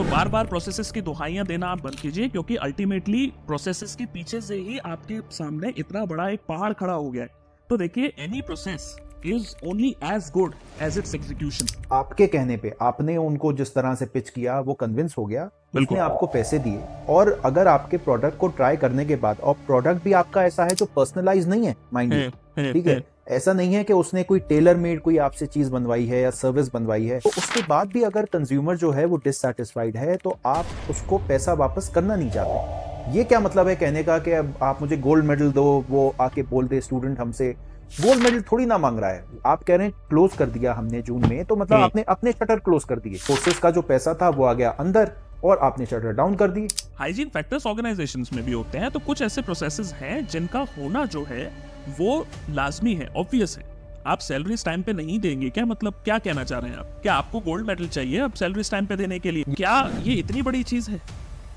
तो बार बार प्रोसेसेस की दुहाइयां देना आप बंद कीजिए क्योंकि अल्टीमेटली प्रोसेसेस के पीछे से ही आपके सामने इतना बड़ा एक पहाड़ खड़ा हो गया है तो देखिए any process is only as good as its execution आपके कहने पे आपने उनको जिस तरह से पिच किया वो कन्विंस हो गया बिल्कुल आपको पैसे दिए और अगर आपके प्रोडक्ट को ट्राई करने के बाद और प्रोडक्ट भी आपका ऐसा है जो पर्सनलाइज नहीं है माइंड ठीक है, है, है, है ऐसा नहीं है कि उसने कोई टेलर मेड कोई आपसे चीज बनवाई है या सर्विस बनवाई है तो उसके बाद भी अगर कंज्यूमर जो है वो डिससेटिस्फाइड है तो आप उसको पैसा वापस करना नहीं चाहते ये क्या मतलब है कहने का कि अब आप मुझे गोल्ड मेडल दो वो आके बोल दे स्टूडेंट हमसे गोल्ड मेडल थोड़ी ना मांग रहा है आप कह रहे हैं क्लोज कर दिया हमने जून में तो मतलब हम्म। आपने अपने शटर क्लोज कर दिए कोर्सेस का जो पैसा था वो आ गया अंदर और आपने शटर डाउन कर दी हाइजीन फैक्टर्स ऑर्गेनाइजेशंस में भी होते हैं तो कुछ ऐसे प्रोसेसेस हैं जिनका होना जो है वो लाजमी है ऑब्वियस है आप सैलरी टाइम पे नहीं देंगे क्या मतलब क्या कहना चाह रहे हैं आप क्या आपको गोल्ड मेडल चाहिए आप सैलरी टाइम पे देने के लिए क्या ये इतनी बड़ी चीज है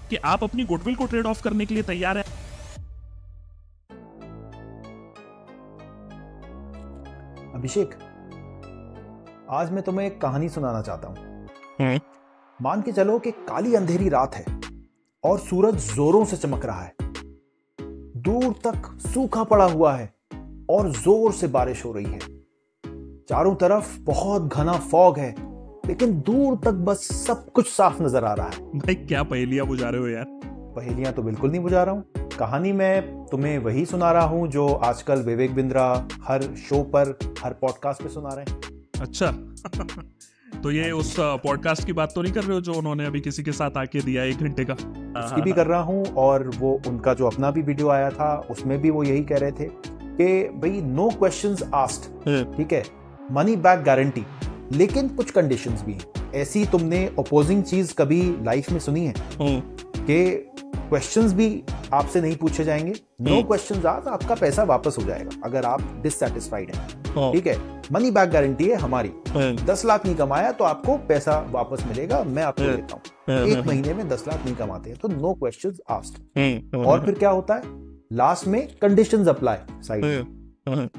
कि आप अपनी गुडविल को ट्रेड ऑफ करने के लिए तैयार है अभिषेक आज मैं तुम्हें एक कहानी सुनाना चाहता हूं हम्म। मान के चलो कि काली अंधेरी रात है और सूरज जोरों से चमक रहा है दूर तक सूखा पड़ा हुआ है और जोर से बारिश हो रही है चारों तरफ बहुत घना फॉग है लेकिन दूर तक बस सब कुछ साफ नजर आ रहा है भाई क्या पहेलियां बुझा रहे हो यार पहेलियां तो बिल्कुल नहीं बुझा रहा हूँ कहानी मैं तुम्हें वही सुना रहा हूँ जो आजकल विवेक बिंद्रा हर शो पर हर पॉडकास्ट पे सुना रहे हैं अच्छा तो ये उस पॉडकास्ट की बात तो नहीं कर रहे हो जो उन्होंने अभी किसी के साथ आके दिया एक घंटे का उसकी भी कर रहा हूँ और वो उनका जो अपना भी वीडियो आया था उसमें भी वो यही कह रहे थे कि भाई नो क्वेश्चंस आस्ट ठीक है मनी बैक गारंटी लेकिन कुछ कंडीशंस भी ऐसी तुमने अपोजिंग चीज कभी लाइफ में सुनी है हाँ। कि क्वेश्चंस भी आपसे नहीं पूछे जाएंगे नो क्वेश्चन hmm. आज आपका पैसा वापस हो जाएगा अगर आप डिससेटिस्फाइड हैं हाँ। ठीक है मनी बैक गारंटी है हमारी हाँ। दस लाख नहीं कमाया तो आपको पैसा वापस मिलेगा मैं आपको हाँ। देता हूँ एक महीने में दस लाख नहीं कमाते हैं तो नो क्वेश्चन आस्ट और फिर क्या होता है लास्ट में कंडीशन अप्लाई साइड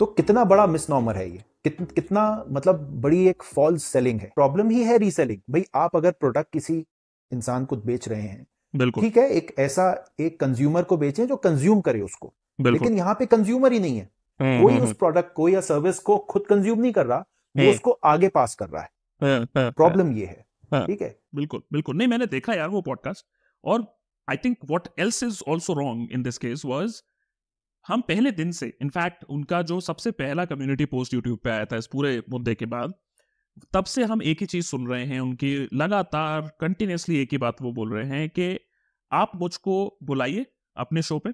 तो कितना बड़ा मिस नॉमर है ये कित, कितना मतलब बड़ी एक फॉल्स सेलिंग है प्रॉब्लम ही है रीसेलिंग भाई आप अगर प्रोडक्ट किसी इंसान को बेच रहे हैं बिल्कुल ठीक है एक ऐसा एक कंज्यूमर को बेचें जो कंज्यूम करे उसको लेकिन यहाँ पे कंज्यूमर ही नहीं है हम्म, कोई हम्म, उस प्रोडक्ट हम्म। को या सर्विस को खुद कंज्यूम नहीं कर रहा वो उसको आगे पास कर रहा है प्रॉब्लम हाँ, हाँ, हाँ। ये है ठीक है बिल्कुल बिल्कुल नहीं मैंने देखा यार वो पॉडकास्ट और I think what else is also wrong in this case was हम पहले दिन से इनफैक्ट उनका जो सबसे पहला कम्युनिटी पोस्ट यूट्यूब पे आया था इस पूरे मुद्दे के बाद तब से हम एक ही चीज सुन रहे हैं उनकी लगातार कंटिन्यूसली एक ही बात वो बोल रहे हैं कि आप मुझको बुलाइए अपने शो पे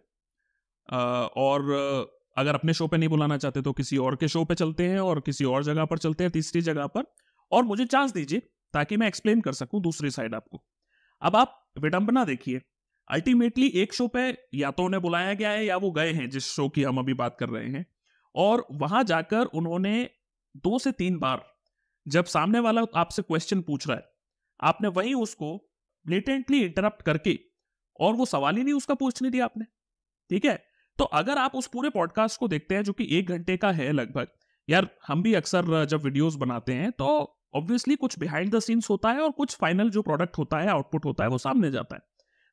और अगर अपने शो पे नहीं बुलाना चाहते तो किसी और के शो पे चलते हैं और किसी और जगह पर चलते हैं तीसरी जगह पर और मुझे चांस दीजिए ताकि मैं एक्सप्लेन कर सकूं दूसरी साइड आपको अब आप विडंबना देखिए अल्टीमेटली एक शो पे या तो उन्हें बुलाया गया है या वो गए हैं जिस शो की हम अभी बात कर रहे हैं और वहां जाकर उन्होंने दो से तीन बार जब सामने वाला आपसे क्वेश्चन पूछ रहा है आपने वही उसको ब्लेटेंटली इंटरप्ट करके और वो सवाल ही नहीं उसका पूछने दिया आपने ठीक है तो अगर आप उस पूरे पॉडकास्ट को देखते हैं जो कि एक घंटे का है लगभग यार हम भी अक्सर जब वीडियोस बनाते हैं तो ऑब्वियसली कुछ बिहाइंड द सीन्स होता है और कुछ फाइनल जो प्रोडक्ट होता है आउटपुट होता है वो सामने जाता है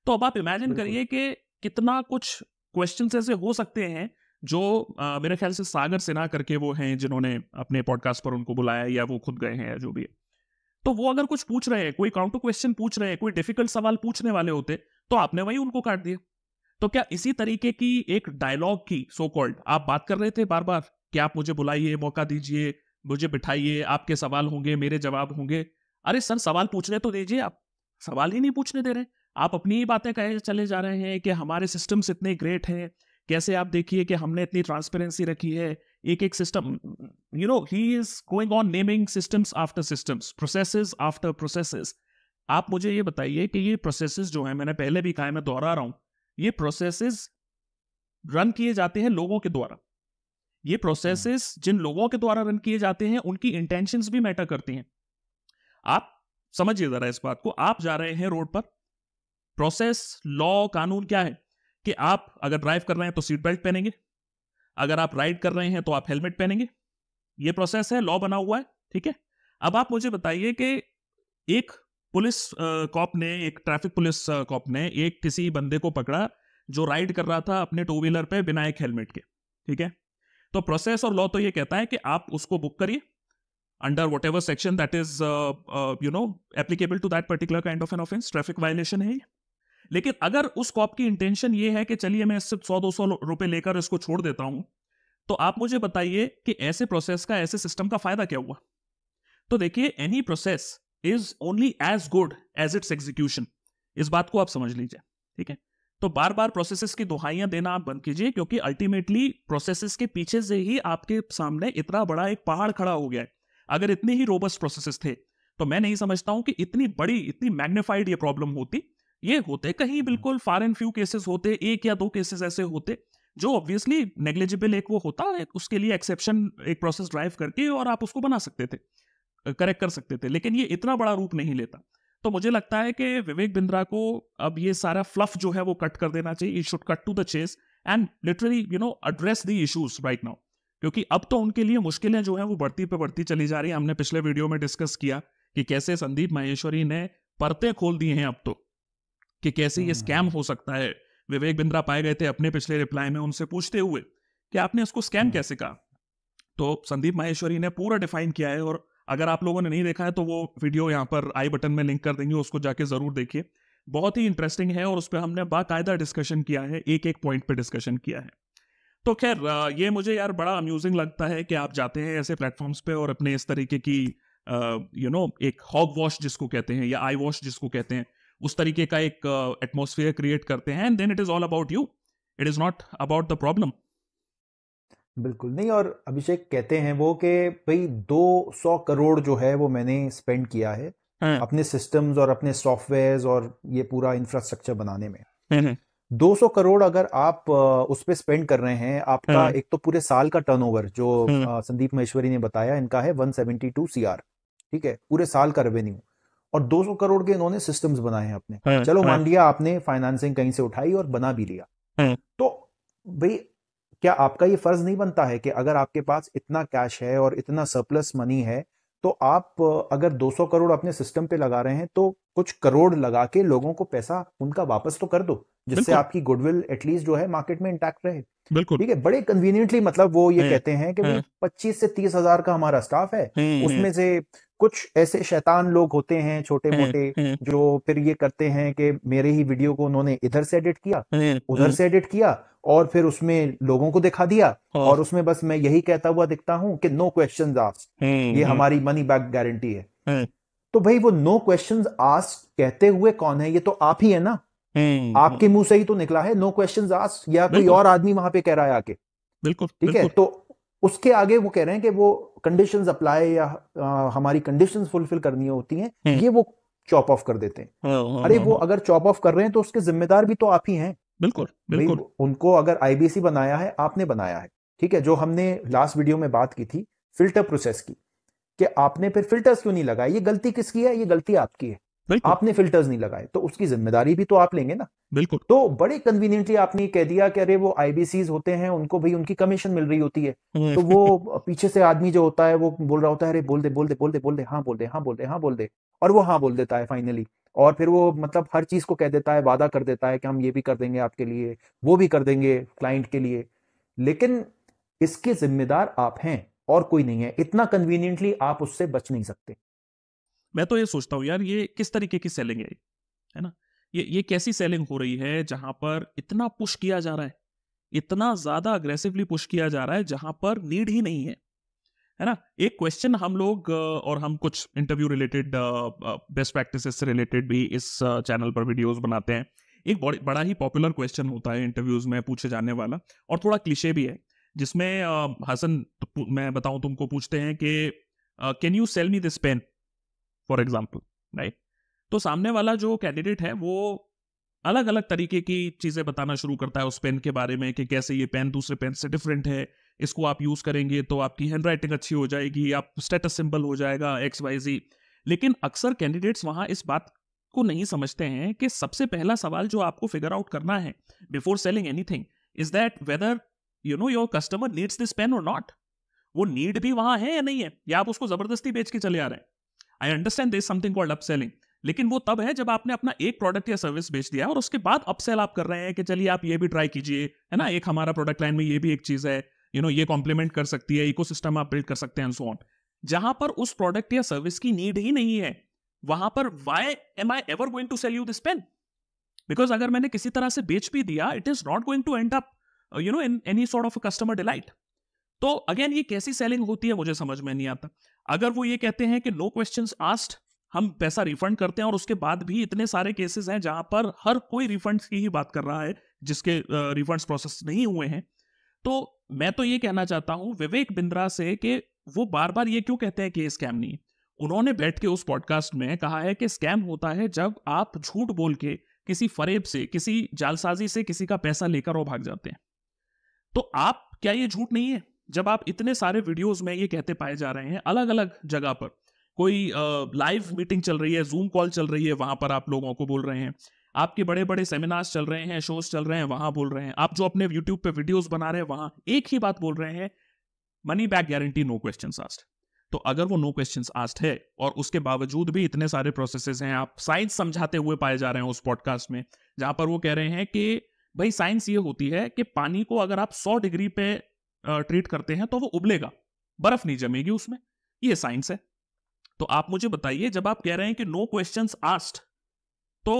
तो अब आप इमेजिन करिए कि कितना कुछ क्वेश्चन ऐसे हो सकते हैं जो आ, मेरे ख्याल से सागर सिन्हा करके वो हैं जिन्होंने अपने पॉडकास्ट पर उनको बुलाया या वो खुद गए हैं या जो भी है तो वो अगर कुछ पूछ रहे हैं कोई काउंटर क्वेश्चन पूछ रहे हैं कोई डिफिकल्ट सवाल पूछने वाले होते तो आपने वही उनको काट दिया तो क्या इसी तरीके की एक डायलॉग की सो कॉल्ड आप बात कर रहे थे बार बार कि आप मुझे बुलाइए मौका दीजिए मुझे बिठाइए आपके सवाल होंगे मेरे जवाब होंगे अरे सर सवाल पूछने तो दीजिए आप सवाल ही नहीं पूछने दे रहे आप अपनी ही बातें कहे चले जा रहे हैं कि हमारे सिस्टम्स इतने ग्रेट हैं कैसे आप देखिए कि हमने इतनी ट्रांसपेरेंसी रखी है एक एक system you know he is going on naming systems after systems processes after processes आप मुझे ये बताइए कि ये प्रोसेसेस जो है मैंने पहले भी कहा है मैं दोहरा रहा हूँ ये प्रोसेसेस रन किए जाते हैं लोगों के द्वारा ये प्रोसेसेस हम्म। जिन लोगों के द्वारा रन किए जाते हैं उनकी इंटेंशन भी मैटर करती हैं आप समझिए जरा इस बात को आप जा रहे हैं रोड पर प्रोसेस लॉ कानून क्या है कि आप अगर ड्राइव कर रहे हैं तो सीट बेल्ट पहनेंगे अगर आप राइड कर रहे हैं तो आप हेलमेट पहनेंगे ये प्रोसेस है लॉ बना हुआ है ठीक है अब आप मुझे बताइए कि एक पुलिस कॉप ने एक ट्रैफिक पुलिस कॉप ने एक किसी बंदे को पकड़ा जो राइड कर रहा था अपने टू व्हीलर पे बिना एक हेलमेट के ठीक है तो प्रोसेस और लॉ तो ये कहता है कि आप उसको बुक करिए under whatever section that is you know applicable to that particular kind of an offence traffic violation है ये लेकिन अगर उस कॉप की इंटेंशन ये है कि चलिए मैं इससे सौ दो सौ रुपये लेकर इसको छोड़ देता हूँ तो आप मुझे बताइए कि ऐसे प्रोसेस का ऐसे सिस्टम का फायदा क्या हुआ तो देखिए any process is only as good as its execution इस बात को आप समझ लीजिए ठीक है तो बार बार प्रोसेसेस की दुहाइयां देना आप बंद कीजिए क्योंकि अल्टीमेटली प्रोसेसेस के पीछे से ही आपके सामने इतना बड़ा एक पहाड़ खड़ा हो गया है अगर इतने ही रोबस्ट प्रोसेसेस थे तो मैं नहीं समझता हूं कि इतनी बड़ी इतनी मैग्निफाइड ये प्रॉब्लम होती ये होते कहीं हम्म। बिल्कुल फार एंड फ्यू केसेस होते एक या दो केसेस ऐसे होते जो ऑब्वियसली नेग्लिजिबल एक वो होता है उसके लिए एक्सेप्शन एक प्रोसेस ड्राइव करके और आप उसको बना सकते थे करेक्ट कर सकते थे लेकिन ये इतना बड़ा रूप नहीं लेता तो मुझे लगता है कि विवेक बिंद्रा को अब ये सारा फ्लफ जो है वो कट कर देना चाहिए should cut to the chase and literally you know address the issues right now क्योंकि अब तो उनके लिए मुश्किलें जो हैं वो बढ़ती पे बढ़ती चली जा रही है हमने पिछले वीडियो में डिस्कस किया कि कैसे संदीप माहेश्वरी ने परतें खोल दी हैं अब तो कि कैसे ये स्कैम हम्म। हो सकता है विवेक बिंद्रा पाए गए थे अपने पिछले रिप्लाई में उनसे पूछते हुए कि आपने उसको स्कैम हम्म। कैसे कहा तो संदीप माहेश्वरी ने पूरा डिफाइन किया है और अगर आप लोगों ने नहीं देखा है तो वो वीडियो यहाँ पर आई बटन में लिंक कर देंगे उसको जाके जरूर देखिए बहुत ही इंटरेस्टिंग है और उस पर हमने बाकायदा डिस्कशन किया है एक एक पॉइंट पे डिस्कशन किया है तो खैर ये मुझे यार बड़ा अम्यूजिंग लगता है कि आप जाते हैं ऐसे प्लेटफॉर्म्स पे और अपने इस तरीके की यू नो एक हॉग वॉश जिसको कहते हैं या आई वॉश जिसको कहते हैं उस तरीके का एक एटमोसफियर uh, क्रिएट करते हैं and then it is all about you it is not about the problem बिल्कुल नहीं और अभिषेक कहते हैं वो कि भाई 200 करोड़ जो है वो मैंने स्पेंड किया है हाँ। अपने सिस्टम्स और अपने सॉफ्टवेयर और ये पूरा इंफ्रास्ट्रक्चर बनाने में 200 हाँ, हाँ। करोड़ अगर आप uh, उस पर स्पेंड कर रहे हैं आपका एक तो पूरे साल का टर्नओवर जो uh, संदीप महेश्वरी ने बताया इनका है 172 सीआर ठीक है पूरे साल का रेवेन्यू और 200 करोड़ के इन्होंने सिस्टम्स बनाए हैं अपने है, हाँ, चलो हाँ। मान लिया आपने फाइनेंसिंग कहीं से उठाई और बना भी लिया हाँ। तो भाई क्या आपका ये फर्ज नहीं बनता है कि अगर आपके पास इतना कैश है और इतना सरप्लस मनी है तो आप अगर 200 करोड़ अपने सिस्टम पे लगा रहे हैं तो कुछ करोड़ लगा के लोगों को पैसा उनका वापस तो कर दो जिससे आपकी गुडविल एटलीस्ट जो है मार्केट में इंटैक्ट रहे बिल्कुल ठीक है बड़े कन्वीनियंटली मतलब वो ये कहते हैं कि पच्चीस से तीस हजार का हमारा स्टाफ है हम्म, हम्म। उसमें से कुछ ऐसे शैतान लोग होते हैं छोटे मोटे हम्म, हम्म। जो फिर ये करते हैं कि मेरे ही वीडियो को उन्होंने इधर से एडिट किया हम्म, उधर से एडिट किया और फिर उसमें लोगों को दिखा दिया हाँ। और उसमें बस मैं यही कहता हुआ दिखता हूं कि नो क्वेश्चन आस्क ये हमारी मनी बैक गारंटी है तो भाई वो नो क्वेश्चन आस्ट कहते हुए कौन है ये तो आप ही है ना आपके मुंह से ही तो निकला है नो क्वेश्चन आस्ट या कोई और आदमी वहां पे कह रहा है आके बिल्कुल ठीक है तो उसके आगे वो कह रहे हैं कि वो कंडीशन अप्लाई या आ, हमारी कंडीशन फुलफिल करनी होती हैं हम्म। ये वो चॉप ऑफ कर देते हैं हाँ, हाँ, हाँ, अरे वो अगर चॉप ऑफ कर रहे हैं तो उसके जिम्मेदार भी तो आप ही हैं बिल्कुल बिल्कुल उनको अगर आईबीसी बनाया है आपने बनाया है ठीक है जो हमने लास्ट वीडियो में बात की थी फिल्टर प्रोसेस की कि आपने फिर फिल्टर्स क्यों नहीं लगाए ये गलती किसकी है ये गलती आपकी है आपने फिल्टर्स नहीं लगाए तो उसकी जिम्मेदारी भी तो आप लेंगे ना बिल्कुल तो बड़े कन्वीनियंटली आपने कह दिया कि अरे वो आईबीसी होते हैं उनको भाई उनकी कमीशन मिल रही होती है तो वो पीछे से आदमी जो होता है वो बोल रहा होता है अरे बोल दे बोल दे बोल दे बोल दे हाँ बोल दे हाँ बोल दे हाँ बोल दे और वो हाँ बोल देता है फाइनली और फिर वो मतलब हर चीज को कह देता है वादा कर देता है कि हम ये भी कर देंगे आपके लिए वो भी कर देंगे क्लाइंट के लिए लेकिन इसके जिम्मेदार आप हैं और कोई नहीं है इतना कन्वीनियंटली आप उससे बच नहीं सकते मैं तो ये सोचता हूँ यार ये किस तरीके की सेलिंग है है ना ये ये कैसी सेलिंग हो रही है जहाँ पर इतना पुश किया जा रहा है इतना ज़्यादा अग्रेसिवली पुश किया जा रहा है जहाँ पर नीड ही नहीं है है ना एक क्वेश्चन हम लोग और हम कुछ इंटरव्यू रिलेटेड बेस्ट प्रैक्टिस से रिलेटेड भी इस चैनल पर वीडियोस बनाते हैं एक बड़ा ही पॉपुलर क्वेश्चन होता है इंटरव्यूज में पूछे जाने वाला और थोड़ा क्लिशे भी है जिसमें हसन मैं बताऊं तुमको पूछते हैं कि can you sell me this pen for example right तो सामने वाला जो कैंडिडेट है वो अलग अलग तरीके की चीज़ें बताना शुरू करता है उस पेन के बारे में कि कैसे ये पेन दूसरे पेन से डिफरेंट है इसको आप यूज़ करेंगे तो आपकी हैंड राइटिंग अच्छी हो जाएगी आप स्टेटस सिंबल हो जाएगा एक्स वाई जी लेकिन अक्सर कैंडिडेट्स वहाँ इस बात को नहीं समझते हैं कि सबसे पहला सवाल जो आपको फिगर आउट करना है before selling anything is that whether you know your customer needs this pen और नॉट वो नीड भी वहाँ है या नहीं है या आप उसको ज़बरदस्ती बेच के चले आ रहे हैं I understand this something called upselling लेकिन वो तब है जब आपने अपना एक प्रोडक्ट या सर्विस बेच दिया और उसके बाद अपसेल आप कर रहे हैं कि चलिए आप ये भी ट्राई कीजिए है ना एक हमारा प्रोडक्ट लाइन में ये भी एक चीज़ है यू नो ये कॉम्प्लीमेंट कर सकती है इको आप बिल्ड कर सकते हैं सो ऑन जहां पर उस प्रोडक्ट या सर्विस की नीड ही नहीं है वहां पर why am I ever going to sell you this pen because अगर मैंने किसी तरह से बेच भी दिया it is not going to end up you know in any sort of customer delight तो अगेन ये कैसी सेलिंग होती है मुझे समझ में नहीं आता अगर वो ये कहते हैं कि नो क्वेश्चन आस्ट हम पैसा रिफंड करते हैं और उसके बाद भी इतने सारे केसेस हैं जहां पर हर कोई रिफंड की ही बात कर रहा है जिसके रिफंड प्रोसेस नहीं हुए हैं तो मैं तो ये कहना चाहता हूं विवेक बिंद्रा से कि वो बार बार ये क्यों कहते हैं कि ये स्कैम नहीं है उन्होंने बैठ के उस पॉडकास्ट में कहा है कि स्कैम होता है जब आप झूठ बोल के किसी फरेब से किसी जालसाजी से किसी का पैसा लेकर वो भाग जाते हैं तो आप क्या ये झूठ नहीं है जब आप इतने सारे वीडियोस में ये कहते पाए जा रहे हैं अलग अलग जगह पर कोई लाइव मीटिंग चल रही है जूम कॉल चल रही है वहां पर आप लोगों को बोल रहे हैं आपके बड़े बड़े सेमिनार्स चल रहे हैं शोज चल रहे हैं वहां बोल रहे हैं आप जो अपने यूट्यूब पे वीडियोस बना रहे हैं वहां एक ही बात बोल रहे हैं money back guarantee no question asked तो अगर वो नो क्वेश्चन आस्ट है और उसके बावजूद भी इतने सारे प्रोसेस हैं आप साइंस समझाते हुए पाए जा रहे हैं उस पॉडकास्ट में जहां पर वो कह रहे हैं कि भाई साइंस ये होती है कि पानी को अगर आप 100 डिग्री पे ट्रीट करते हैं तो वो उबलेगा बर्फ नहीं जमेगी उसमें ये साइंस है तो आप मुझे बताइए जब आप कह रहे हैं कि नो क्वेश्चंस आस्ट तो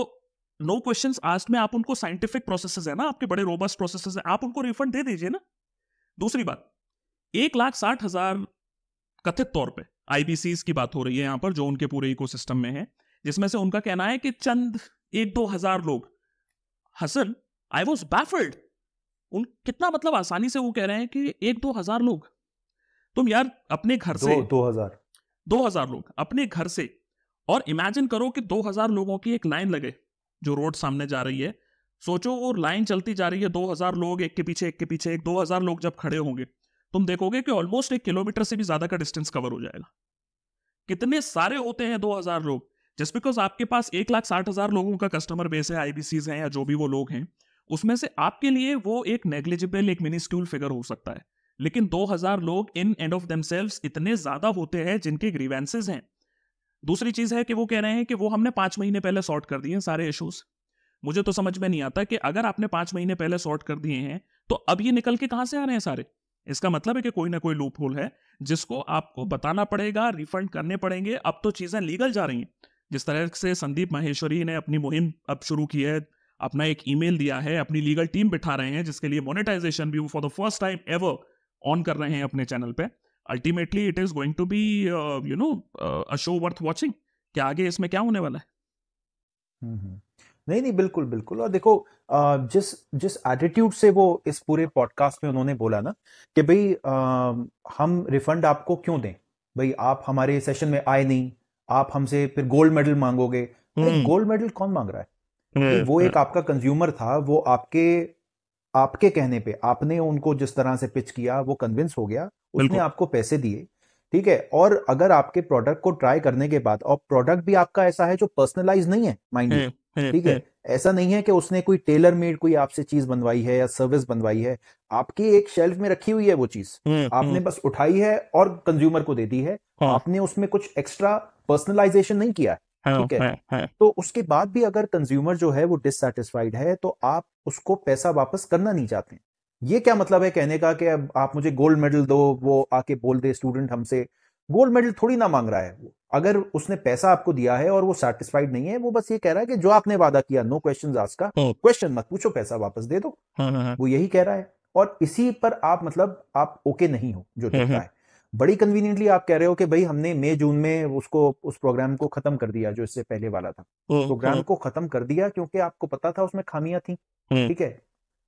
नो क्वेश्चंस आस्ट में आप उनको साइंटिफिक प्रोसेसेस है ना आपके बड़े रोबस्ट प्रोसेसेस है आप उनको रिफंड दे दीजिए ना दूसरी बात एक लाख साठ हजार कथित तौर पर आईबीसी की बात हो रही है यहां पर जो उनके पूरे इकोसिस्टम में है जिसमें से उनका कहना है कि चंद एक दो हजार लोग हसन आई वॉज बैफल्ड उन कितना मतलब आसानी से वो कह रहे हैं कि एक दो हजार लोग तुम यार अपने घर से दो, हजार दो हजार लोग अपने घर से और इमेजिन करो कि दो हजार लोगों की एक लाइन लगे जो रोड सामने जा रही है सोचो और लाइन चलती जा रही है दो हजार लोग एक के पीछे एक के पीछे एक दो हजार लोग जब खड़े होंगे तुम देखोगे कि ऑलमोस्ट एक किलोमीटर से भी ज्यादा का डिस्टेंस कवर हो जाएगा कितने सारे होते हैं दो हजार लोग जस्ट बिकॉज आपके पास एक लाख साठ हजार लोगों का कस्टमर बेस है आईबीसीज हैं या जो भी वो लोग हैं उसमें से आपके लिए वो एक नेग्लिजिबल एक मिनिस्टूल फिगर हो सकता है लेकिन 2000 लोग इन एंड ऑफ देम इतने ज़्यादा होते हैं जिनके ग्रीवेंसेज हैं दूसरी चीज़ है कि वो कह रहे हैं कि वो हमने पांच महीने पहले सॉर्ट कर दिए सारे इशूज़ मुझे तो समझ में नहीं आता कि अगर आपने पांच महीने पहले सॉर्ट कर दिए हैं तो अब ये निकल के कहां से आ रहे हैं सारे इसका मतलब है कि कोई ना कोई लूप होल है जिसको आपको बताना पड़ेगा रिफंड करने पड़ेंगे अब तो चीज़ें लीगल जा रही हैं जिस तरह से संदीप माहेश्वरी ने अपनी मुहिम अब शुरू की है अपना एक ईमेल दिया है अपनी लीगल टीम बिठा रहे हैं जिसके लिए मोनेटाइजेशन भी वो for the first time ever on कर रहे हैं अपने चैनल पे ultimately it is going to be you know a show worth watching क्या आगे इसमें क्या होने वाला है हम्म, हम्म। नहीं नहीं बिल्कुल बिल्कुल और देखो जिस जिस एटीट्यूड से वो इस पूरे पॉडकास्ट में उन्होंने बोला ना कि भाई हम रिफंड आपको क्यों दें भाई आप हमारे सेशन में आए नहीं आप हमसे फिर गोल्ड मेडल मांगोगे गोल्ड हम्म। मेडल कौन मांग रहा है कि हम्म, वो एक हम्म। आपका कंज्यूमर था वो आपके आपके कहने पे आपने उनको जिस तरह से पिच किया वो कन्विंस हो गया उसने आपको पैसे दिए ठीक है और अगर आपके प्रोडक्ट को ट्राई करने के बाद और प्रोडक्ट भी आपका ऐसा है जो पर्सनलाइज नहीं है माइंड हम्म, ठीक है ऐसा नहीं है कि उसने कोई टेलर मेड कोई आपसे चीज बनवाई है या सर्विस बनवाई है आपकी एक शेल्फ में रखी हुई है वो चीज आपने बस उठाई है और कंज्यूमर को दे दी है हाँ। आपने उसमें कुछ एक्स्ट्रा पर्सनलाइजेशन नहीं किया है हाँ, ठीक है, हाँ, हाँ। तो उसके बाद भी अगर कंज्यूमर जो है वो डिससेटिस्फाइड है तो आप उसको पैसा वापस करना नहीं चाहते ये क्या मतलब है कहने का कि अब आप मुझे गोल्ड मेडल दो वो आके बोल दे स्टूडेंट हमसे गोल्ड मेडल थोड़ी ना मांग रहा है वो अगर उसने पैसा आपको दिया है और वो सेटिस्फाइड नहीं है वो बस ये कह रहा है कि जो आपने वादा किया नो क्वेश्चन आज का क्वेश्चन मत पूछो पैसा वापस दे दो वो यही कह रहा है और इसी पर आप मतलब आप ओके नहीं हो जो देखता है बड़ी कन्वीनियंटली आप कह रहे हो कि भाई हमने मई जून में उसको उस प्रोग्राम को खत्म कर दिया जो इससे पहले वाला था प्रोग्राम हम्म, हम्म। को खत्म कर दिया क्योंकि आपको पता था उसमें खामियां थी हम्म। ठीक है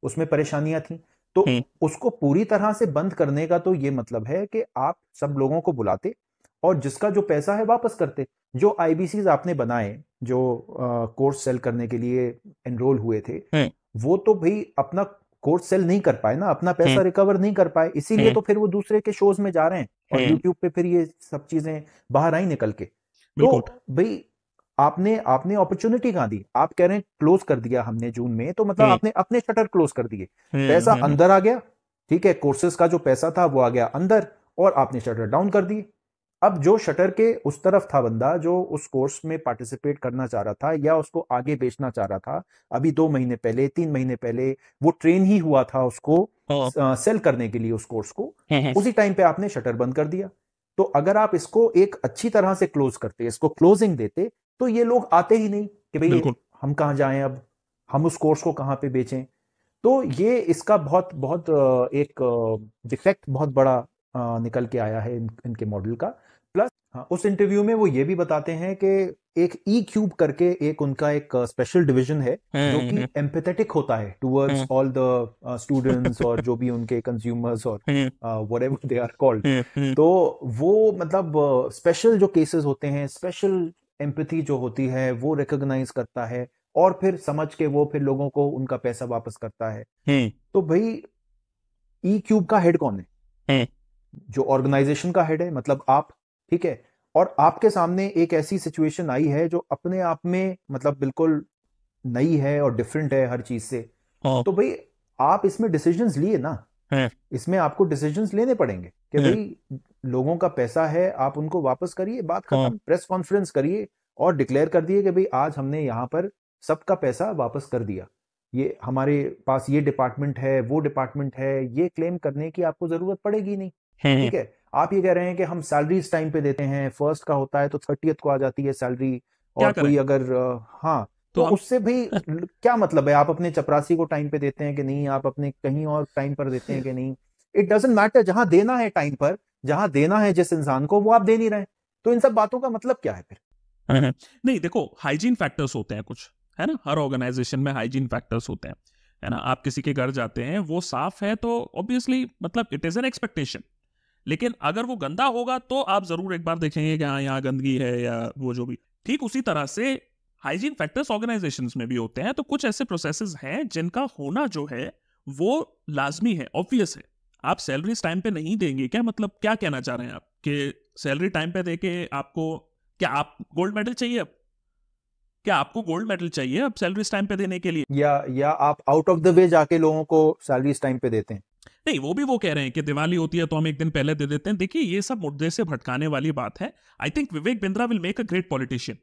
उसमें परेशानियां थी तो उसको पूरी तरह से बंद करने का तो ये मतलब है कि आप सब लोगों को बुलाते और जिसका जो पैसा है वापस करते जो आईबीसी आपने बनाए जो कोर्स सेल करने के लिए एनरोल हुए थे वो तो भाई अपना कोर्स सेल नहीं कर पाए ना अपना पैसा रिकवर हम्म। नहीं कर पाए इसीलिए हम्म। तो फिर वो दूसरे के शोज में जा रहे हैं और यूट्यूब हम्म। पे फिर ये सब चीजें बाहर आई निकल के तो भाई आपने आपने अपॉर्चुनिटी कहा दी आप कह रहे हैं क्लोज कर दिया हमने जून में तो मतलब आपने अपने शटर क्लोज कर दिए पैसा अंदर आ गया ठीक है कोर्सेस का जो पैसा था वो आ गया अंदर और आपने शटर डाउन कर दिए अब जो शटर के उस तरफ था बंदा जो उस कोर्स में पार्टिसिपेट करना चाह रहा था या उसको आगे बेचना चाह रहा था अभी दो महीने पहले तीन महीने पहले वो ट्रेन ही हुआ था उसको सेल करने के लिए उस कोर्स को हम्म, हम्म। उसी टाइम पे आपने शटर बंद कर दिया तो अगर आप इसको एक अच्छी तरह से क्लोज करते इसको क्लोजिंग देते तो ये लोग आते ही नहीं कि भाई हम कहाँ जाए अब हम उस कोर्स को कहाँ पे बेचें तो ये इसका बहुत बहुत एक डिफेक्ट बहुत बड़ा निकल के आया है इन, इनके मॉडल का प्लस हाँ, उस इंटरव्यू में वो ये भी बताते हैं कि एक ई e क्यूब करके एक उनका एक स्पेशल uh, डिवीजन है हम्म, जो हम्म, कि एम्पेथेटिक हम्म। होता है टूवर्ड्स ऑल द स्टूडेंट्स और जो भी उनके कंज्यूमर्स और whatever they are called तो वो मतलब स्पेशल uh, जो केसेस होते हैं स्पेशल एम्पथी जो होती है वो रिकोगनाइज करता है और फिर समझ के वो फिर लोगों को उनका पैसा वापस करता है तो भाई ई e क्यूब का हेड कौन है जो ऑर्गेनाइजेशन का हेड है मतलब आप ठीक है और आपके सामने एक ऐसी सिचुएशन आई है जो अपने आप में मतलब बिल्कुल नई है और डिफरेंट है हर चीज से हाँ। तो भाई आप इसमें डिसीजन लिए ना इसमें आपको डिसीजन लेने पड़ेंगे कि भाई लोगों का पैसा है आप उनको वापस करिए बात खत्म हाँ। प्रेस कॉन्फ्रेंस करिए और डिक्लेयर कर दिए कि भाई आज हमने यहाँ पर सबका पैसा वापस कर दिया ये हमारे पास ये डिपार्टमेंट है वो डिपार्टमेंट है ये क्लेम करने की आपको जरूरत पड़ेगी नहीं ठीक है आप ये कह रहे हैं कि हम सैलरी टाइम पे देते हैं फर्स्ट का होता है तो थर्टी को आ जाती है सैलरी और कोई अगर हाँ तो, तो आप... उससे भी क्या मतलब है आप अपने चपरासी को टाइम पे देते हैं कि नहीं आप अपने कहीं और टाइम पर देते हैं कि नहीं इट डजेंट मैटर जहां देना है टाइम पर जहां देना है जिस इंसान को वो आप दे नहीं रहे तो इन सब बातों का मतलब क्या है फिर नहीं देखो हाइजीन फैक्टर्स होते हैं कुछ है ना हर ऑर्गेनाइजेशन में हाइजीन फैक्टर्स होते हैं है ना आप किसी के घर जाते हैं वो साफ है तो ऑब्वियसली मतलब इट इज एन एक्सपेक्टेशन लेकिन अगर वो गंदा होगा तो आप जरूर एक बार देखेंगे कि हाँ यहाँ गंदगी है या वो जो भी ठीक उसी तरह से हाइजीन फैक्टर्स ऑर्गेनाइजेशन में भी होते हैं तो कुछ ऐसे प्रोसेस हैं जिनका होना जो है वो लाजमी है ऑब्वियस है आप सैलरी टाइम पे नहीं देंगे क्या मतलब क्या कहना चाह रहे हैं आप कि सैलरी टाइम पे देके आपको क्या आप गोल्ड मेडल चाहिए अब क्या आपको गोल्ड मेडल चाहिए अब सैलरी टाइम पे देने के लिए या या आप आउट ऑफ द वे जाके लोगों को सैलरी टाइम पे देते हैं नहीं वो भी वो कह रहे हैं कि दिवाली होती है तो हम एक दिन पहले दे देते हैं देखिए ये सब मुद्दे से भटकाने वाली बात है I think Vivek Bindra will make a great politician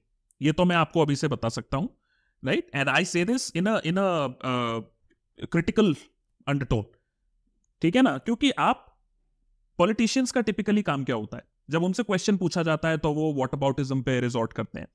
ये तो मैं आपको अभी से बता सकता हूँ right and I say this in in critical undertone ठीक है ना क्योंकि आप पॉलिटिशियंस का टिपिकली काम क्या होता है जब उनसे क्वेश्चन पूछा जाता है तो वो वॉट अबाउटिज्म पे रिजॉर्ट करते हैं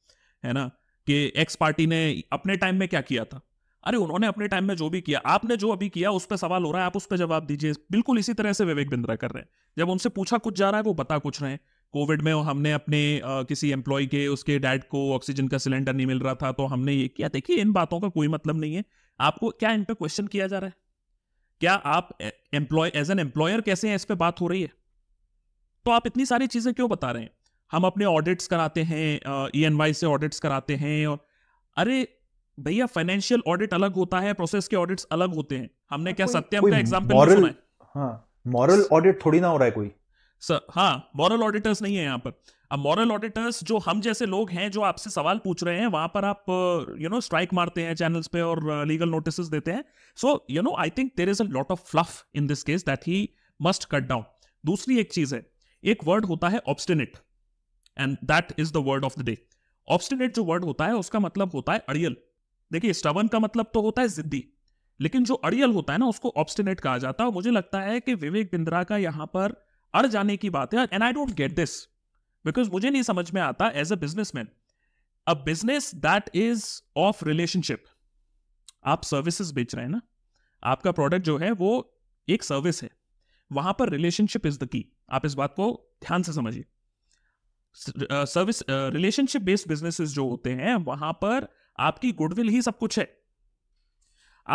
है ना कि एक्स पार्टी ने अपने टाइम में क्या किया था अरे उन्होंने अपने टाइम में जो भी किया आपने जो अभी किया उस पर सवाल हो रहा है आप उस पर जवाब दीजिए बिल्कुल इसी तरह से विवेक बिंद्रा कर रहे हैं जब उनसे पूछा कुछ जा रहा है वो बता कुछ रहे हैं कोविड में हमने अपने आ, किसी एम्प्लॉय के उसके डैड को ऑक्सीजन का सिलेंडर नहीं मिल रहा था तो हमने ये किया देखिए इन बातों का कोई मतलब नहीं है आपको क्या इन पर क्वेश्चन किया जा रहा है क्या आप एम्प्लॉय एज एन एम्प्लॉयर कैसे हैं इस पर बात हो रही है तो आप इतनी सारी चीज़ें क्यों बता रहे हैं हम अपने ऑडिट्स कराते हैं ई एन वाई से ऑडिट्स कराते हैं और अरे भैया फाइनेंशियल ऑडिट अलग होता है प्रोसेस के ऑडिट्स अलग होते हैं हमने क्या सत्यम का एग्जाम्पल सुना है हाँ मॉरल ऑडिट थोड़ी ना हो रहा है कोई सर हाँ मॉरल ऑडिटर्स नहीं है यहाँ पर अब मॉरल ऑडिटर्स जो हम जैसे लोग हैं जो आपसे सवाल पूछ रहे हैं वहां पर आप यू नो स्ट्राइक मारते हैं चैनल्स पे और लीगल uh, नोटिस देते हैं so you know I think there is a lot of fluff in this case that he must cut down दूसरी एक चीज है एक वर्ड होता है obstinate and that is the word of the day obstinate जो वर्ड होता है उसका मतलब होता है अड़ियल देखिए स्टवन का मतलब तो होता है जिद्दी लेकिन जो अड़ियल होता है ना उसको ऑब्स्टिनेट कहा जाता है मुझे लगता है कि विवेक बिंद्रा का यहाँ पर अड़ जाने की बात है and I don't get this because मुझे नहीं समझ में आता as a man a business that is of relationship आप सर्विसेज बेच रहे हैं ना आपका प्रोडक्ट जो है वो एक सर्विस है वहां पर रिलेशनशिप इज द की आप इस बात को ध्यान से समझिए सर्विस रिलेशनशिप बेस्ड बिजनेसेस जो होते हैं वहां पर आपकी गुडविल ही सब कुछ है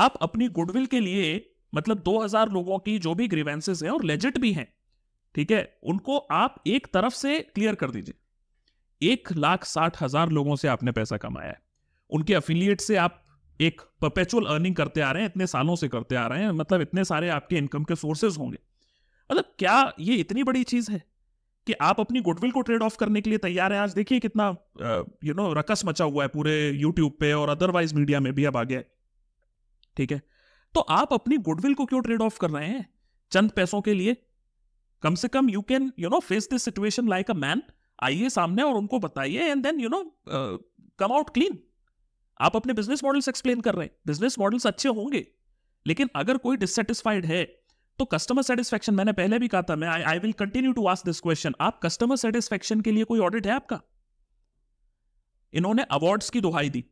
आप अपनी गुडविल के लिए मतलब 2000 लोगों की जो भी ग्रीवेंसेस हैं और लेजिट भी हैं ठीक है उनको आप एक तरफ से क्लियर कर दीजिए एक लाख साठ हजार लोगों से आपने पैसा कमाया है उनके अफिलियट से आप एक परपेचुअल अर्निंग करते आ रहे हैं इतने सालों से करते आ रहे हैं मतलब इतने सारे आपके इनकम के सोर्सेज होंगे मतलब क्या ये इतनी बड़ी चीज है कि आप अपनी गुडविल को ट्रेड ऑफ करने के लिए तैयार हैं आज देखिए कितना यू नो रकस मचा हुआ है पूरे यूट्यूब पे और अदरवाइज मीडिया में भी अब आगे ठीक है तो आप अपनी गुडविल को क्यों ट्रेड ऑफ कर रहे हैं चंद पैसों के लिए कम से कम you can you know face this situation like a man आइए सामने और उनको बताइए and then you know come out clean आप अपने बिजनेस मॉडल्स एक्सप्लेन कर रहे हैं बिजनेस मॉडल्स अच्छे होंगे लेकिन अगर कोई डिससेटिस्फाइड है तो कस्टमर सेटिस्फेक्शन मैंने पहले भी कहा था मैं I will continue to ask this question आप कस्टमर सेटिस्फेक्शन के लिए कोई ऑडिट है आपका इन्होंने अवार्ड्स की दुहाई दी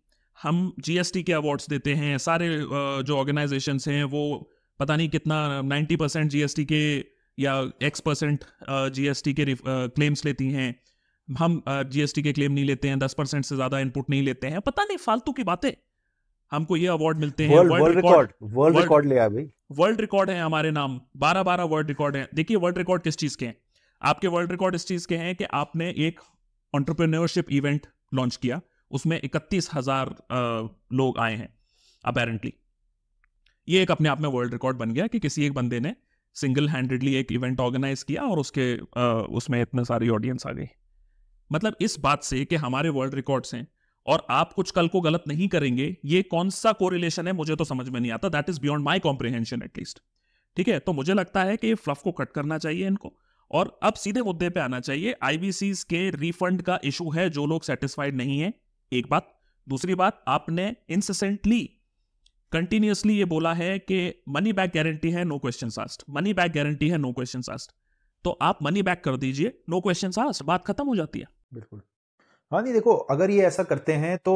हम जीएसटी के अवार्ड्स देते हैं सारे जो ऑर्गेनाइजेशन हैं वो पता नहीं कितना नाइन्टी परसेंट जीएसटी के या एक्स परसेंट जीएसटी के क्लेम्स लेती हैं हम जीएसटी के क्लेम नहीं लेते हैं दस परसेंट से ज़्यादा इनपुट नहीं लेते हैं पता नहीं फालतू की बातें हमको ये अवार्ड मिलते हैं वर्ल्ड रिकॉर्ड वर्ल्ड रिकॉर्ड ले भाई वर्ल्ड रिकॉर्ड है हमारे नाम बारह बारह वर्ल्ड रिकॉर्ड है देखिए वर्ल्ड रिकॉर्ड किस चीज के हैं आपके वर्ल्ड रिकॉर्ड इस चीज के हैं कि आपने एक ऑन्टरप्रेन्योरशिप इवेंट लॉन्च किया उसमें इकतीस हजार लोग आए हैं अपेरेंटली ये एक अपने आप में वर्ल्ड रिकॉर्ड बन गया कि किसी एक बंदे ने सिंगल हैंडेडली एक इवेंट ऑर्गेनाइज किया और उसके आ, उसमें इतने सारी ऑडियंस आ गई मतलब इस बात से कि हमारे वर्ल्ड रिकॉर्ड्स हैं और आप कुछ कल को गलत नहीं करेंगे ये कौन सा कोरिलेशन है मुझे तो समझ में नहीं आता that is beyond my comprehension at least ठीक है तो मुझे लगता है कि फ्लफ को कट करना चाहिए इनको और अब सीधे मुद्दे पे आना चाहिए आईबीसी के रिफंड का इशू है जो लोग सेटिस्फाइड नहीं है एक बात दूसरी बात आपने इंसेंटली कंटिन्यूसली ये बोला है कि मनी बैक गारंटी है no question asked money back guarantee है नो क्वेश्चन आस्ट तो आप मनी बैक कर दीजिए नो क्वेश्चन आस्ट बात खत्म हो जाती है बिल्कुल हाँ नहीं देखो अगर ये ऐसा करते हैं तो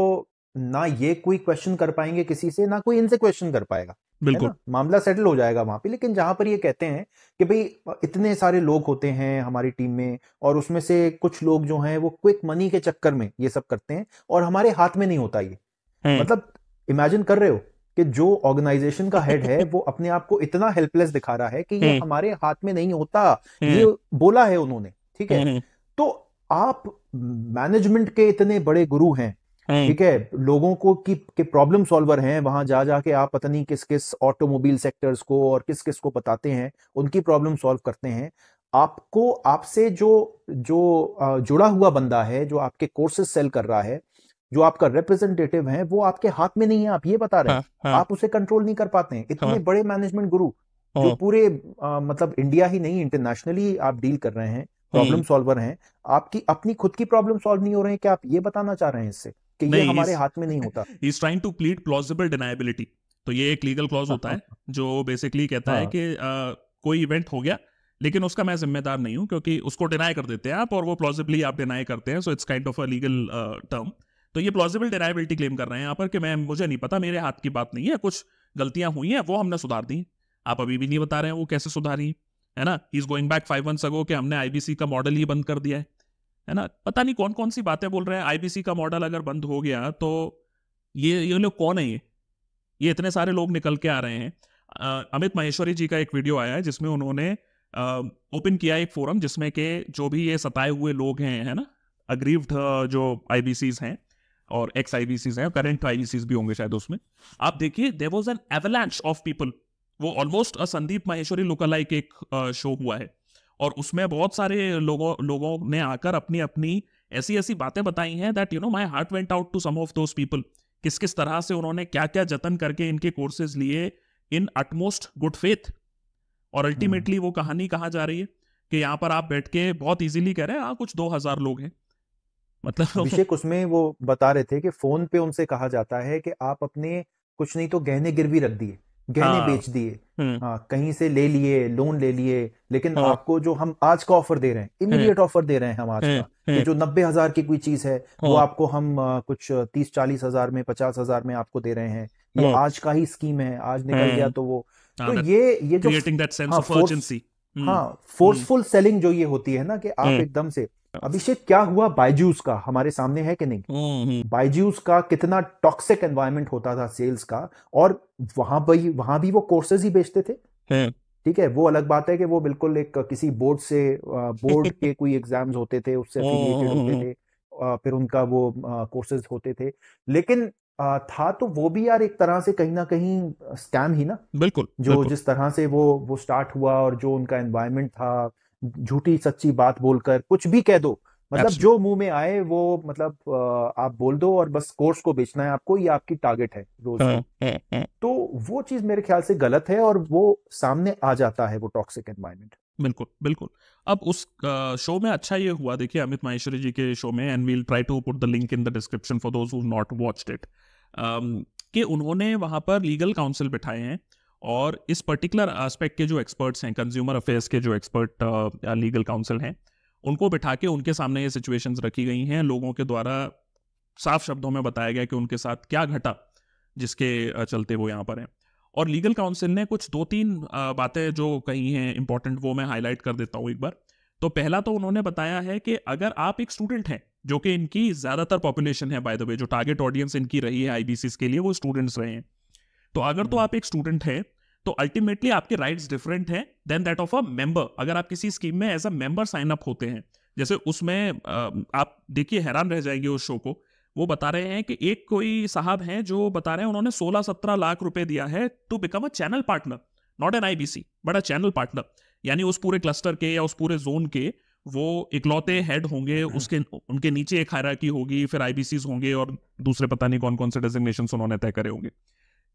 ना ये कोई क्वेश्चन कर पाएंगे किसी से ना कोई इनसे क्वेश्चन कर पाएगा बिल्कुल मामला सेटल हो जाएगा वहां पे लेकिन जहां पर ये कहते हैं कि भाई इतने सारे लोग होते हैं हमारी टीम में और उसमें से कुछ लोग जो हैं वो क्विक मनी के चक्कर में ये सब करते हैं और हमारे हाथ में नहीं होता ये हम्म। मतलब इमेजिन कर रहे हो कि जो ऑर्गेनाइजेशन का हेड है वो अपने आप को इतना हेल्पलेस दिखा रहा है कि ये हम्म। हमारे हाथ में नहीं होता हम्म। ये बोला है उन्होंने ठीक है तो आप मैनेजमेंट के इतने बड़े गुरु हैं ठीक है लोगों को की के प्रॉब्लम सॉल्वर हैं वहां जा जाके आप पता नहीं किस किस ऑटोमोबाइल सेक्टर्स को और किस किस को बताते हैं उनकी प्रॉब्लम सॉल्व करते हैं आपको आपसे जो जो जुड़ा हुआ बंदा है जो आपके कोर्सेज सेल कर रहा है जो आपका रिप्रेजेंटेटिव है वो आपके हाथ में नहीं है आप ये बता रहे हैं हाँ, हाँ, आप उसे कंट्रोल नहीं कर पाते हैं इतने हाँ, बड़े मैनेजमेंट गुरु जो हाँ। पूरे आ, मतलब इंडिया ही नहीं इंटरनेशनली आप डील कर रहे हैं प्रॉब्लम हम्म। सॉल्वर हैं आपकी अपनी खुद की प्रॉब्लम सॉल्व नहीं हो रहे हैं क्या आप ये बताना चाह रहे हैं इससे कि ये हमारे हाथ में नहीं होता is trying to plead plausible deniability तो ये एक लीगल क्लॉज होता है जो बेसिकली कहता है हाँ। कि कोई इवेंट हो गया लेकिन उसका मैं जिम्मेदार नहीं हूं क्योंकि उसको डिनाई कर देते हैं आप और वो प्लॉजिबली आप डिनाई करते हैं so it's kind of a legal term तो ये प्लॉजिबल डिनाइबिलिटी क्लेम कर रहे हैं यहाँ पर कि मैं मुझे नहीं पता मेरे हाथ की बात नहीं है कुछ गलतियां हुई हैं वो हमने सुधार दी आप अभी भी नहीं बता रहे हैं वो कैसे सुधारी है ना he is going back five months ago कि हमने आईबीसी का मॉडल ही बंद कर दिया है है ना पता नहीं कौन कौन सी बातें बोल रहे हैं आईबीसी का मॉडल अगर बंद हो गया तो ये ये लोग कौन है ये ये इतने सारे लोग निकल के आ रहे हैं आ, अमित माहेश्वरी जी का एक वीडियो आया है जिसमें उन्होंने ओपन किया एक फोरम जिसमें के जो भी ये सताए हुए लोग हैं है ना अग्रीव्ड जो आई हैं और एक्स आई हैं करेंट आई भी होंगे शायद उसमें आप देखिए there was an avalanche of people वो ऑलमोस्ट संदीप माहेश्वरी लाइक एक शो हुआ है और उसमें बहुत सारे लोगों लोगों ने आकर अपनी अपनी ऐसी ऐसी बातें बताई हैं that you know my heart went out to some of those people किस किस तरह से उन्होंने क्या क्या जतन करके इनके कोर्सेज लिए इन अटमोस्ट गुड फेथ और अल्टीमेटली हम्म। वो कहानी कहाँ जा रही है कि यहाँ पर आप बैठ के बहुत इजीली कह रहे हैं हाँ कुछ दो हजार लोग हैं मतलब अभिषेक उसमें वो बता रहे थे कि फोन पे उनसे कहा जाता है कि आप अपने कुछ नहीं तो गहने गिरवी रख दिए गहने हाँ, बेच दिए हम्म। हाँ, कहीं से ले लिए लोन ले लिए लेकिन हाँ, आपको जो हम आज का ऑफर दे रहे हैं इमीडिएट हम्म। ऑफर दे रहे हैं हम आज हम्म, का कि जो नब्बे हजार की कोई चीज है वो हाँ। आपको हम कुछ तीस चालीस हजार में पचास हजार में आपको दे रहे हैं ये हाँ। आज का ही स्कीम है आज निकल गया तो वो हाँ, तो ये ये जो हाँ फोर्सफुल सेलिंग जो ये होती है ना कि आप एकदम से अभिषेक क्या हुआ बायजूस का हमारे सामने है कि नहीं हम्म, हम्म। बायजूस का कितना टॉक्सिक एनवायरमेंट होता था सेल्स का और वहां पर वहां भी वो कोर्सेज ही बेचते थे ठीक है वो अलग बात है कि वो बिल्कुल एक किसी बोर्ड से बोर्ड के कोई एग्जाम्स होते थे उससे एफिलिएटेड हम्म, होते थे फिर उनका वो कोर्सेज होते थे लेकिन था तो वो भी यार एक तरह से कहीं ना कहीं स्कैम ही ना बिल्कुल जो बिल्कुल. जिस तरह से वो वो स्टार्ट हुआ और जो उनका एनवायरमेंट था झूठी सच्ची बात बोलकर कुछ भी कह दो मतलब जो मुंह में आए वो मतलब आप बोल दो और बस कोर्स को बेचना है आपको ये आपकी टारगेट है रोज हाँ, हाँ, हाँ। तो वो चीज मेरे ख्याल से गलत है और वो सामने आ जाता है वो टॉक्सिक एनवायरमेंट बिल्कुल बिल्कुल अब उस शो में अच्छा ये हुआ देखिए अमित माहेश्वरी जी के शो में and we'll try to put the link in the description for those who not watched it कि उन्होंने वहां पर लीगल काउंसिल बिठाए हैं और इस पर्टिकुलर एस्पेक्ट के जो एक्सपर्ट्स हैं कंज्यूमर अफेयर्स के जो एक्सपर्ट लीगल काउंसिल हैं उनको बिठा के उनके सामने ये सिचुएशन रखी गई हैं लोगों के द्वारा साफ शब्दों में बताया गया कि उनके साथ क्या घटा जिसके uh, चलते वो यहाँ पर हैं और लीगल काउंसिल ने कुछ दो तीन uh, बातें जो कही हैं इंपॉर्टेंट वो मैं हाईलाइट कर देता हूँ एक बार तो पहला तो उन्होंने बताया है कि अगर आप एक स्टूडेंट हैं जो कि इनकी ज़्यादातर पॉपुलेशन है बाय द वे जो टारगेट ऑडियंस इनकी रही है आई के लिए वो स्टूडेंट्स रहे हैं तो अगर तो आप एक स्टूडेंट हैं तो अल्टीमेटली आपके राइट्स डिफरेंट हैं then that of a member अगर आप किसी स्कीम में as a member sign up होते हैं जैसे उसमें आप देखिए हैरान रह जाएंगे उस शो को वो बता रहे हैं कि एक कोई साहब हैं जो बता रहे हैं उन्होंने 16-17 लाख रुपए दिया है to become a channel partner not an IBC but a channel partner यानी उस पूरे क्लस्टर के या उस पूरे जोन के वो इकलौते हेड होंगे हम्म। उसके उनके नीचे एक हायराकी होगी फिर आईबीसी होंगे और दूसरे पता नहीं कौन कौन से डेजिग्नेशन उन्होंने तय करे होंगे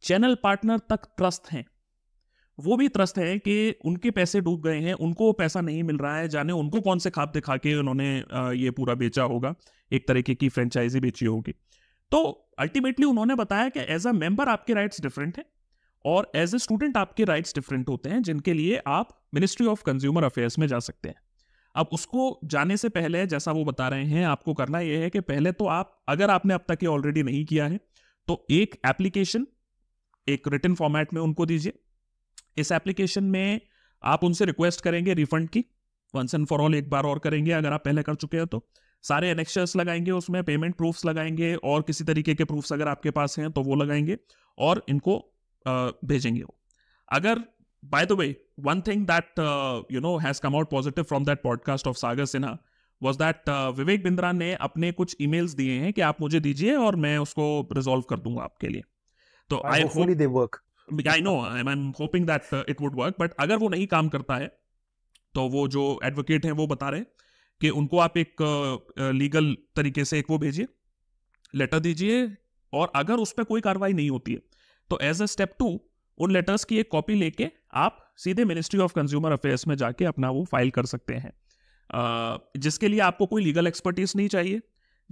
चैनल पार्टनर तक त्रस्त हैं वो भी त्रस्त हैं कि उनके पैसे डूब गए हैं उनको पैसा नहीं मिल रहा है जाने उनको कौन से खाप दिखा के उन्होंने ये पूरा बेचा होगा एक तरीके की फ्रेंचाइजी बेची होगी तो अल्टीमेटली उन्होंने बताया कि एज अ मेंबर आपके राइट्स डिफरेंट हैं और एज ए स्टूडेंट आपके राइट्स डिफरेंट होते हैं जिनके लिए आप मिनिस्ट्री ऑफ कंज्यूमर अफेयर्स में जा सकते हैं अब उसको जाने से पहले जैसा वो बता रहे हैं आपको करना यह है कि पहले तो आप अगर आपने अब तक ये ऑलरेडी नहीं किया है तो एक एप्लीकेशन एक रिटर्न फॉर्मेट में उनको दीजिए इस एप्लीकेशन में आप उनसे रिक्वेस्ट करेंगे रिफंड की वंस एंड फॉर ऑल एक बार और करेंगे अगर आप पहले कर चुके हैं तो सारे एनेक्शर्स लगाएंगे उसमें पेमेंट प्रूफ्स लगाएंगे और किसी तरीके के प्रूफ्स अगर आपके पास हैं तो वो लगाएंगे और इनको भेजेंगे वो अगर by the way one thing that you know has come out positive from that podcast of Sagar Sinha was that Vivek Bindra ने अपने कुछ ईमेल्स दिए हैं कि आप मुझे दीजिए और मैं उसको रिजॉल्व कर दूंगा आपके लिए तो I hope they work I know I am hoping that it would work but अगर वो नहीं काम करता है तो वो जो एडवोकेट हैं वो बता रहे हैं कि उनको आप एक लीगल uh, uh, तरीके से एक वो भेजिए लेटर दीजिए और अगर उस पर कोई कार्रवाई नहीं होती है तो एज अ स्टेप टू उन लेटर्स की एक कॉपी लेके आप सीधे मिनिस्ट्री ऑफ कंज्यूमर अफेयर्स में जाके अपना वो फाइल कर सकते हैं uh, जिसके लिए आपको कोई लीगल एक्सपर्टीज नहीं चाहिए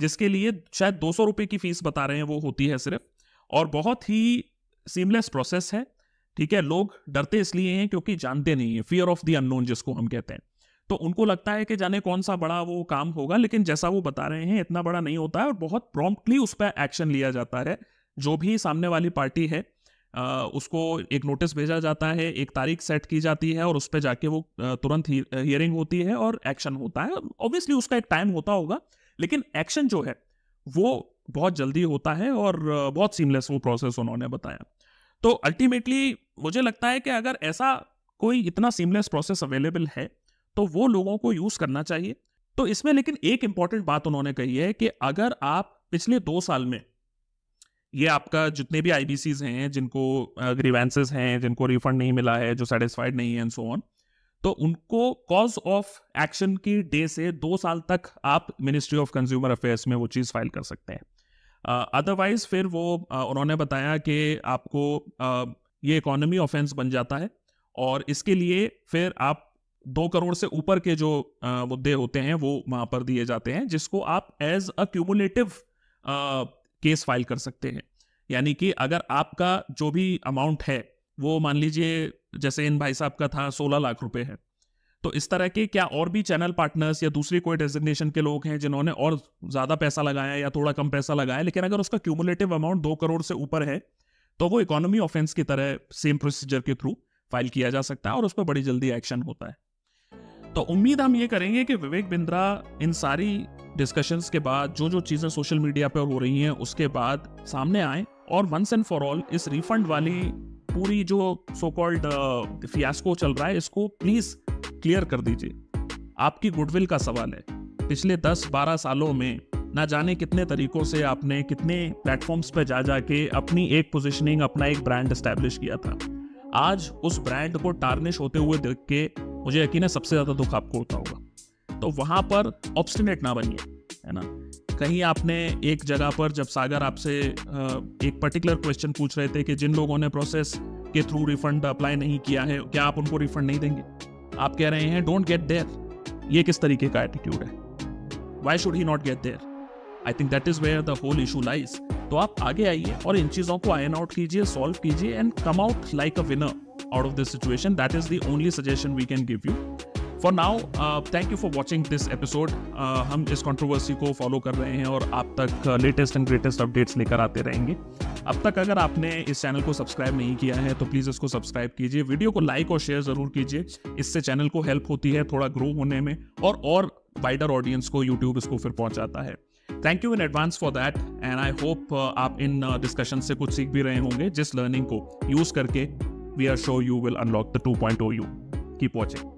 जिसके लिए शायद दो सौ रुपये की फीस बता रहे हैं वो होती है सिर्फ और बहुत ही सीमलेस प्रोसेस है ठीक है लोग डरते इसलिए हैं क्योंकि जानते नहीं है फियर ऑफ द अननोन जिसको हम कहते हैं तो उनको लगता है कि जाने कौन सा बड़ा वो काम होगा लेकिन जैसा वो बता रहे हैं इतना बड़ा नहीं होता है और बहुत प्रॉम्प्टली उस पर एक्शन लिया जाता है जो भी सामने वाली पार्टी है उसको एक नोटिस भेजा जाता है एक तारीख सेट की जाती है और उस पर जाके वो तुरंत हियरिंग होती है और एक्शन होता है ऑब्वियसली उसका एक टाइम होता होगा लेकिन एक्शन जो है वो बहुत जल्दी होता है और बहुत सीमलेस वो प्रोसेस उन्होंने बताया तो अल्टीमेटली मुझे लगता है कि अगर ऐसा कोई इतना सीमलेस प्रोसेस अवेलेबल है तो वो लोगों को यूज़ करना चाहिए तो इसमें लेकिन एक इम्पॉर्टेंट बात उन्होंने कही है कि अगर आप पिछले दो साल में ये आपका जितने भी आई हैं जिनको ग्रीवेंसेज हैं जिनको रिफंड नहीं मिला है जो सेटिस्फाइड नहीं है एंड सो ऑन तो उनको कॉज ऑफ एक्शन की डे से दो साल तक आप मिनिस्ट्री ऑफ कंज्यूमर अफेयर्स में वो चीज़ फाइल कर सकते हैं अदरवाइज फिर वो उन्होंने बताया कि आपको ये इकोनॉमी ऑफेंस बन जाता है और इसके लिए फिर आप दो करोड़ से ऊपर के जो मुद्दे होते हैं वो वहाँ पर दिए जाते हैं जिसको आप as a cumulative case file कर सकते हैं यानी कि अगर आपका जो भी अमाउंट है वो मान लीजिए जैसे इन भाई साहब का था सोलह लाख रुपए है तो इस तरह के क्या और भी चैनल पार्टनर्स या दूसरे कोई डेजिग्नेशन के लोग हैं जिन्होंने और ज़्यादा पैसा लगाया या थोड़ा कम पैसा लगाया लेकिन अगर उसका क्यूमुलेटिव अमाउंट दो करोड़ से ऊपर है तो वो इकोनॉमी ऑफेंस की तरह सेम प्रोसीजर के थ्रू फाइल किया जा सकता है और उस पर बड़ी जल्दी एक्शन होता है तो उम्मीद हम ये करेंगे कि विवेक बिंद्रा इन सारी डिस्कशंस के बाद जो जो चीज़ें सोशल मीडिया पर हो रही हैं उसके बाद सामने आए और वंस एंड फॉर ऑल इस रिफंड वाली पूरी जो सो कॉल्ड फियास्को चल रहा है इसको प्लीज़ क्लियर कर दीजिए आपकी गुडविल का सवाल है पिछले 10-12 सालों में ना जाने कितने तरीकों से आपने कितने प्लेटफॉर्म्स पर जा जाके अपनी एक पोजीशनिंग अपना एक ब्रांड इस्टेब्लिश किया था आज उस ब्रांड को टार्निश होते हुए देख के मुझे यकीन है सबसे ज़्यादा दुख आपको होता होगा तो वहाँ पर ऑब्सटिनेट ना बनिए है ना कहीं आपने एक जगह पर जब सागर आपसे एक पर्टिकुलर क्वेश्चन पूछ रहे थे कि जिन लोगों ने प्रोसेस के थ्रू रिफंड अप्लाई नहीं किया है क्या आप उनको रिफंड नहीं देंगे आप कह रहे हैं डोंट गेट देयर ये किस तरीके का एटीट्यूड है why should he not get there I think that is where the whole issue lies तो आप आगे आइए और इन चीज़ों को आयन आउट कीजिए सॉल्व कीजिए and come out like a winner out of this situation that is the only suggestion we can give you for now thank you for watching this episode हम इस कॉन्ट्रोवर्सी को follow कर रहे हैं और आप तक लेटेस्ट एंड ग्रेटेस्ट अपडेट्स लेकर आते रहेंगे अब तक अगर आपने इस चैनल को सब्सक्राइब नहीं किया है तो प्लीज़ इसको सब्सक्राइब कीजिए वीडियो को लाइक और शेयर ज़रूर कीजिए इससे चैनल को हेल्प होती है थोड़ा ग्रो होने में और और वाइडर ऑडियंस को यूट्यूब इसको फिर पहुंचाता है thank you in advance for that and I hope आप इन डिस्कशन uh, से कुछ सीख भी रहे होंगे जिस लर्निंग को यूज करके we are show you will unlock the two point O you keep watching